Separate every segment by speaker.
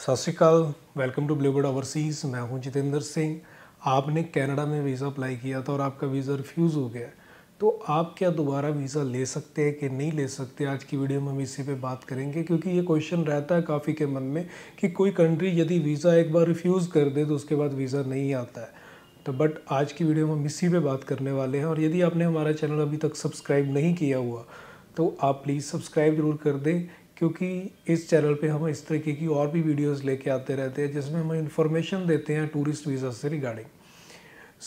Speaker 1: सत श्रीकाल welcome to Bluebird overseas मैं हूं जितेंद्र सिंह आपने कनाडा में वीज़ा अप्लाई किया था और आपका वीज़ा रिफ्यूज़ हो गया तो आप क्या दोबारा वीज़ा ले सकते हैं कि नहीं ले सकते आज की वीडियो में हम इसी पे बात करेंगे क्योंकि ये क्वेश्चन रहता है काफ़ी के मन में कि कोई कंट्री यदि वीज़ा एक बार रिफ्यूज़ कर दे तो उसके बाद वीज़ा नहीं आता है तो बट आज की वीडियो में हम इसी पर बात करने वाले हैं और यदि आपने हमारा चैनल अभी तक सब्सक्राइब नहीं किया हुआ तो आप प्लीज़ सब्सक्राइब ज़रूर कर दें क्योंकि इस चैनल पे हम इस तरीके की और भी वीडियोस लेके आते रहते हैं जिसमें हम इन्फॉर्मेशन देते हैं टूरिस्ट वीज़ा से रिगार्डिंग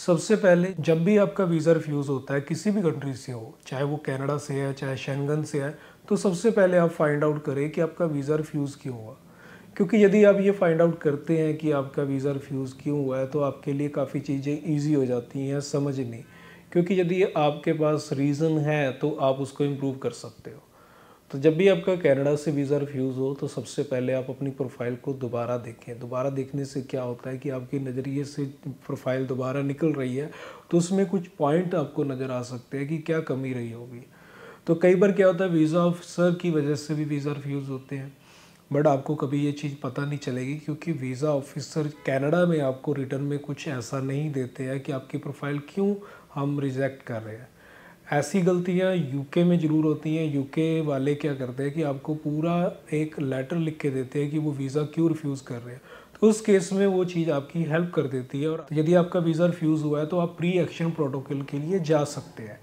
Speaker 1: सबसे पहले जब भी आपका वीज़ा रिफ्यूज़ होता है किसी भी कंट्री से हो चाहे वो कैनेडा से है चाहे शेंगन से है तो सबसे पहले आप फाइंड आउट करें कि आपका वीज़ा रिफ्यूज़ क्यों हुआ क्योंकि यदि आप ये फाइंड आउट करते हैं कि आपका वीज़ा रिफ्यूज़ क्यों हुआ है तो आपके लिए काफ़ी चीज़ें ईजी हो जाती हैं समझ नहीं क्योंकि यदि आपके पास रीज़न है तो आप उसको इम्प्रूव कर सकते हो तो जब भी आपका कैनेडा से वीज़ा रिफ्यूज़ हो तो सबसे पहले आप अपनी प्रोफाइल को दोबारा देखें दोबारा देखने से क्या होता है कि आपके नज़रिए से प्रोफाइल दोबारा निकल रही है तो उसमें कुछ पॉइंट आपको नज़र आ सकते हैं कि क्या कमी रही होगी तो कई बार क्या होता है वीज़ा ऑफिसर की वजह से भी वीज़ा रिफ्यूज़ होते हैं बट आपको कभी ये चीज़ पता नहीं चलेगी क्योंकि वीज़ा ऑफिसर कैनेडा में आपको रिटर्न में कुछ ऐसा नहीं देते हैं कि आपकी प्रोफाइल क्यों हम रिजेक्ट कर रहे हैं ऐसी गलतियाँ यूके में ज़रूर होती हैं यूके वाले क्या करते हैं कि आपको पूरा एक लेटर लिख के देते हैं कि वो वीज़ा क्यों रिफ्यूज़ कर रहे हैं तो उस केस में वो चीज़ आपकी हेल्प कर देती है और यदि आपका वीज़ा रिफ्यूज़ हुआ है तो आप प्री एक्शन प्रोटोकॉल के लिए जा सकते हैं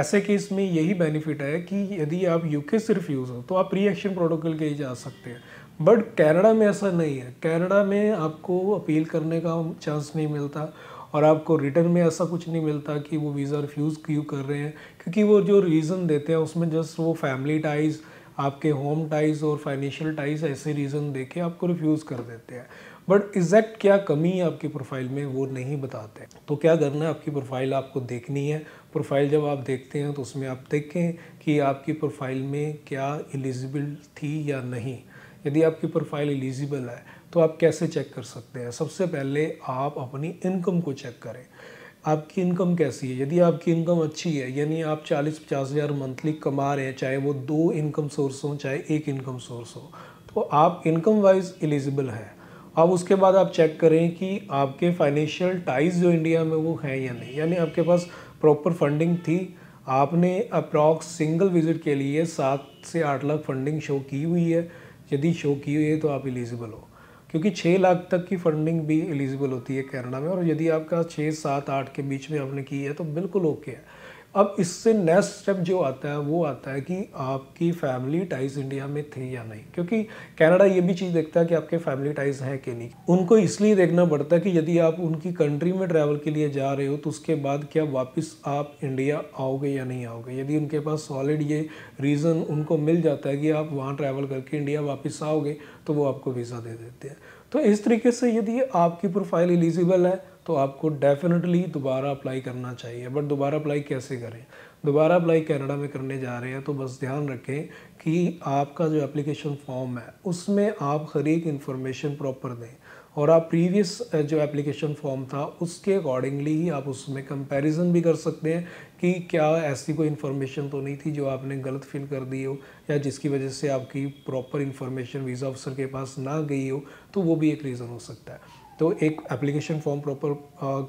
Speaker 1: ऐसे केस में यही बेनिफिट है कि यदि आप यूके से रिफ्यूज़ हो तो आप प्री एक्शन प्रोटोकॉल के लिए जा सकते हैं बट कैनेडा में ऐसा नहीं है कैनेडा में आपको अपील करने का चांस नहीं मिलता और आपको रिटर्न में ऐसा कुछ नहीं मिलता कि वो वीज़ा रिफ्यूज़ क्यों कर रहे हैं क्योंकि वो जो रीज़न देते हैं उसमें जस्ट वो फैमिली टाइज़ आपके होम टाइज़ और फाइनेंशियल टाइज़ ऐसे रीज़न दे के आपको रिफ्यूज़ कर देते हैं बट एग्जैक्ट क्या कमी है आपकी प्रोफाइल में वो नहीं बताते तो क्या करना है आपकी प्रोफाइल आपको देखनी है प्रोफाइल जब आप देखते हैं तो उसमें आप देखें कि आपकी प्रोफाइल में क्या एलिजिबल थी या नहीं यदि आपकी प्रोफाइल एलिजिबल है तो आप कैसे चेक कर सकते हैं सबसे पहले आप अपनी इनकम को चेक करें आपकी इनकम कैसी है यदि आपकी इनकम अच्छी है यानी आप 40 पचास हज़ार मंथली कमा रहे हैं चाहे वो दो इनकम सोर्स हो चाहे एक इनकम सोर्स हो तो आप इनकम वाइज एलिजिबल हैं अब उसके बाद आप चेक करें कि आपके फाइनेंशियल टाइज जो इंडिया में वो हैं या नहीं यानी आपके पास प्रॉपर फंडिंग थी आपने अप्रॉक्स सिंगल विजिट के लिए सात से आठ लाख फंडिंग शो की हुई है यदि शो की हुई है तो आप एलिजिबल हो क्योंकि छः लाख तक की फंडिंग भी एलिजिबल होती है कैनेडा में और यदि आपका छः सात आठ के बीच में आपने की है तो बिल्कुल ओके है अब इससे नेक्स्ट स्टेप जो आता है वो आता है कि आपकी फैमिली टाइज इंडिया में थी या नहीं क्योंकि कनाडा ये भी चीज़ देखता है कि आपके फैमिली टाइज हैं कि नहीं उनको इसलिए देखना पड़ता है कि यदि आप उनकी कंट्री में ट्रैवल के लिए जा रहे हो तो उसके बाद क्या वापस आप इंडिया आओगे या नहीं आओगे यदि उनके पास सॉलिड ये रीज़न उनको मिल जाता है कि आप वहाँ ट्रैवल करके इंडिया वापस आओगे तो वो आपको वीज़ा दे देते हैं तो इस तरीके से यदि आपकी प्रोफाइल एलिजिबल है तो आपको डेफिनेटली दोबारा अप्लाई करना चाहिए बट दोबारा अप्लाई कैसे करें दोबारा अप्लाई कनाडा में करने जा रहे हैं तो बस ध्यान रखें कि आपका जो एप्लीकेशन फॉर्म है उसमें आप हर एक इन्फॉर्मेशन प्रॉपर दें और आप प्रीवियस जो एप्लीकेशन फॉर्म था उसके अकॉर्डिंगली ही आप उसमें कंपैरिजन भी कर सकते हैं कि क्या ऐसी कोई इन्फॉर्मेशन तो नहीं थी जो आपने गलत फिल कर दी हो या जिसकी वजह से आपकी प्रॉपर इन्फॉर्मेशन वीज़ा ऑफिसर के पास ना गई हो तो वो भी एक रीज़न हो सकता है तो एक एप्लीकेशन फॉर्म प्रॉपर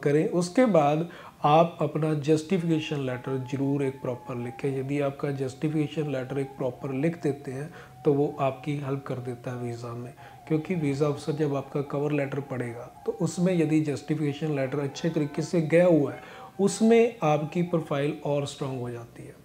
Speaker 1: करें उसके बाद आप अपना जस्टिफिकेशन लेटर ज़रूर एक प्रॉपर लिखें यदि आपका जस्टिफिकेशन लेटर एक प्रॉपर लिख देते हैं तो वो आपकी हेल्प कर देता है वीज़ा में क्योंकि वीज़ा अफसर जब आपका कवर लेटर पड़ेगा तो उसमें यदि जस्टिफिकेशन लेटर अच्छे तरीके से गया हुआ है उसमें आपकी प्रोफाइल और स्ट्रांग हो जाती है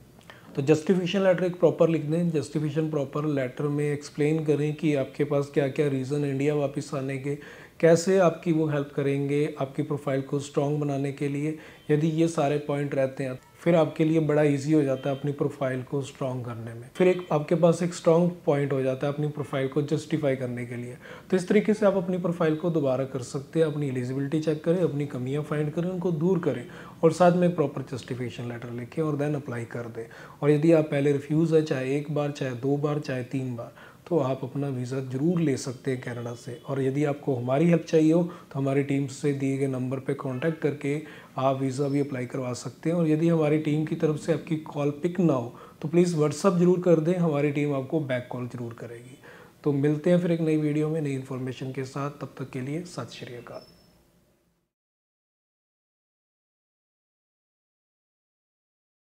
Speaker 1: तो जस्टिफिकेशन लेटर एक प्रॉपर लिख दें जस्टिफिकेशन प्रॉपर लेटर में एक्सप्लेन करें कि आपके पास क्या क्या रीज़न इंडिया वापस आने के कैसे आपकी वो हेल्प करेंगे आपकी प्रोफाइल को स्ट्रॉन्ग बनाने के लिए यदि ये सारे पॉइंट रहते हैं फिर आपके लिए बड़ा इजी हो जाता है अपनी प्रोफाइल को स्ट्रॉन्ग करने में फिर एक आपके पास एक स्ट्रॉन्ग पॉइंट हो जाता है अपनी प्रोफाइल को जस्टिफाई करने के लिए तो इस तरीके से आप अपनी प्रोफाइल को दोबारा कर सकते हैं अपनी एलिजिबिलिटी चेक करें अपनी कमियाँ फाइंड करें उनको दूर करें और साथ में एक प्रॉपर जस्टिफिकेशन लेटर लिखें और देन अप्लाई कर दें और यदि आप पहले रिफ्यूज़ है चाहे एक बार चाहे दो बार चाहे तीन बार तो आप अपना वीज़ा ज़रूर ले सकते हैं कनाडा से और यदि आपको हमारी हेल्प चाहिए हो तो हमारी टीम से दिए गए नंबर पर कॉन्टैक्ट करके आप वीज़ा भी अप्लाई करवा सकते हैं और यदि हमारी टीम की तरफ से आपकी कॉल पिक ना हो तो प्लीज़ व्हाट्सअप ज़रूर कर दें हमारी टीम आपको बैक कॉल ज़रूर करेगी तो मिलते हैं फिर एक नई वीडियो में नई इन्फॉर्मेशन के साथ तब तक के लिए सत श्री अकाल